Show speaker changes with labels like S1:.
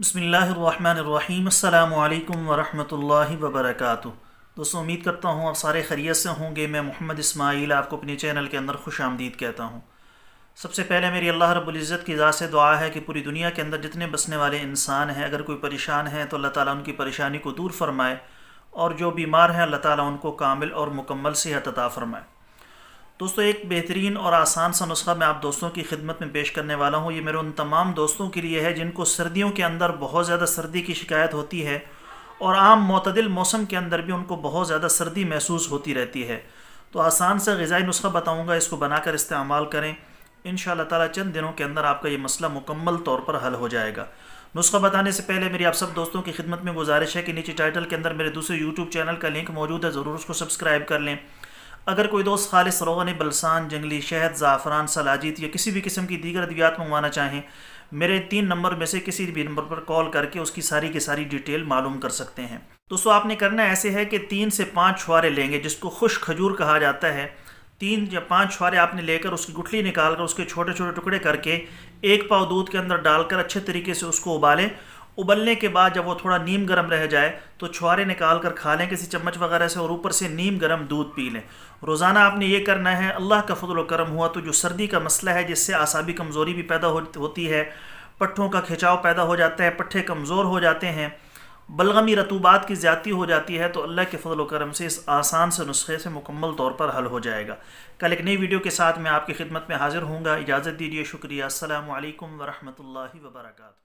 S1: बसमीम् अल्लाम वरहमतुल्लाहि दोस्तों उम्मीद करता हूँ आप सारे खैरियत से होंगे मैं मोहम्मद इसमाइल आपको अपने चैनल के अंदर खुश आमदीद कहता हूँ सबसे पहले मेरी अल्लाह रब्ज़त की ज़ात से दुआ है कि पूरी दुनिया के अंदर जितने बसने वाले इंसान हैं अगर कोई परेशान है तो अल्लाह ताली उनकी परेशानी को दूर फरमाए और जो बीमार हैं अल्लाह ताली उनको कामिल और मुकम्मल सेहत अता फरमाए दोस्तों एक बेहतरीन और आसान सा नुस्खा मैं आप दोस्तों की खिदमत में पेश करने वाला हूँ ये मेरे उन तमाम दोस्तों के लिए है जिनको सर्दियों के अंदर बहुत ज़्यादा सर्दी की शिकायत होती है और आम मतदिल मौसम के अंदर भी उनको बहुत ज़्यादा सर्दी महसूस होती रहती है तो आसान सा गज़ाई नुस्खा बताऊँगा इसको बनाकर इस्तेमाल करें इन ताला चंद दिनों के अंदर आपका ये मसला मुकम्मल तौर पर हल हो जाएगा नुस्खा बताने से पहले मेरी आप सब दोस्तों की खिदमत में गुजारिश है कि नीचे टाइटल के अंदर मेरे दूसरे यूट्यूब चैनल का लिंक मौजूद है ज़रूर उसको सब्सक्राइब कर लें अगर कोई दोस्त खालिस रोगन बलसान जंगली शहद ज़ाफ़रान सलाजीत या किसी भी किस्म की दीगर अद्वियात मंगवाना चाहें मेरे तीन नंबर में से किसी भी नंबर पर कॉल करके उसकी सारी की सारी डिटेल मालूम कर सकते हैं दोस्तों आपने करना ऐसे है कि तीन से पाँच छुआरे लेंगे जिसको खुश खजूर कहा जाता है तीन या पाँच छुआरे आपने लेकर उसकी गुठली निकाल कर उसके छोटे छोटे टुकड़े करके एक पाव दूध के अंदर डालकर अच्छे तरीके से उसको उबालें उबलने के बाद जब वो थोड़ा नीम गर्म रह जाए तो छुआरे निकाल कर खा लें किसी चम्मच वगैरह से और ऊपर से नीम गर्म दूध पी लें रोज़ाना आपने ये करना है अल्लाह का फजल करम हुआ तो जो सर्दी का मसला है जिससे आसाबी कमज़ोरी भी पैदा होती है पट्ठों का खिंचाव पैदा हो जाता है पट्ठे कमज़ोर हो जाते हैं बलगमी रतूबात की ज़्यादा हो जाती है तो अल्लाह के फजल करम से इस आसान से नुस्खे से मुकम्मल तौर पर हल हो जाएगा कल एक नई वीडियो के साथ मैं आपकी खिदमत में हाज़िर हूँगा इजाज़त दीजिए शुक्रिया असल वरहमल वर्का